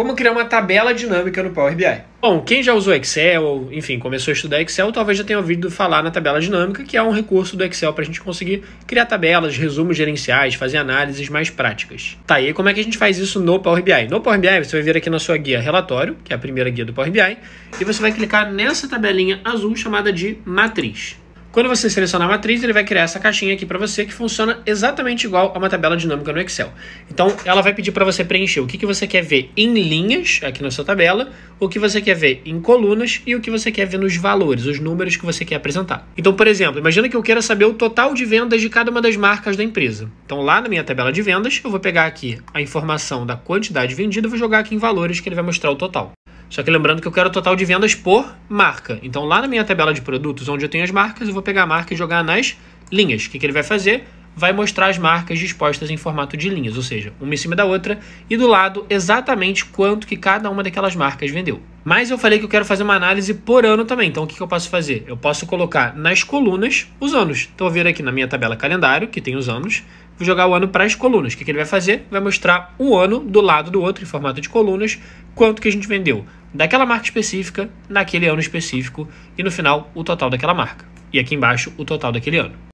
Como criar uma tabela dinâmica no Power BI? Bom, quem já usou Excel, enfim, começou a estudar Excel, talvez já tenha ouvido falar na tabela dinâmica, que é um recurso do Excel para a gente conseguir criar tabelas, resumos gerenciais, fazer análises mais práticas. Tá, e como é que a gente faz isso no Power BI? No Power BI, você vai vir aqui na sua guia relatório, que é a primeira guia do Power BI, e você vai clicar nessa tabelinha azul chamada de matriz. Quando você selecionar a matriz, ele vai criar essa caixinha aqui para você que funciona exatamente igual a uma tabela dinâmica no Excel. Então, ela vai pedir para você preencher o que, que você quer ver em linhas, aqui na sua tabela, o que você quer ver em colunas e o que você quer ver nos valores, os números que você quer apresentar. Então, por exemplo, imagina que eu queira saber o total de vendas de cada uma das marcas da empresa. Então, lá na minha tabela de vendas, eu vou pegar aqui a informação da quantidade vendida e vou jogar aqui em valores que ele vai mostrar o total. Só que lembrando que eu quero o total de vendas por marca. Então lá na minha tabela de produtos, onde eu tenho as marcas, eu vou pegar a marca e jogar nas linhas. O que, que ele vai fazer? Vai mostrar as marcas dispostas em formato de linhas, ou seja, uma em cima da outra, e do lado exatamente quanto que cada uma daquelas marcas vendeu. Mas eu falei que eu quero fazer uma análise por ano também, então o que, que eu posso fazer? Eu posso colocar nas colunas os anos. Então eu vou vir aqui na minha tabela calendário, que tem os anos, vou jogar o ano para as colunas. O que, que ele vai fazer? Vai mostrar um ano do lado do outro, em formato de colunas, quanto que a gente vendeu daquela marca específica naquele ano específico e no final o total daquela marca. E aqui embaixo o total daquele ano.